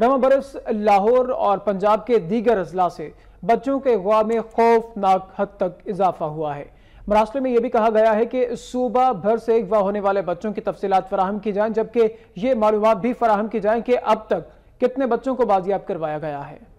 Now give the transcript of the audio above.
रमा बरस लाहौर और पंजाब के दीगर अजला से बच्चों के अगवा में खौफनाक हद तक इजाफा हुआ है मरासले में यह भी कहा गया है कि सूबा भर से अगवा होने वाले बच्चों की तफसीत फराहम की जाएँ जबकि ये मालूम भी फराहम की जाएँ कि अब तक कितने बच्चों को बाजियाब करवाया गया है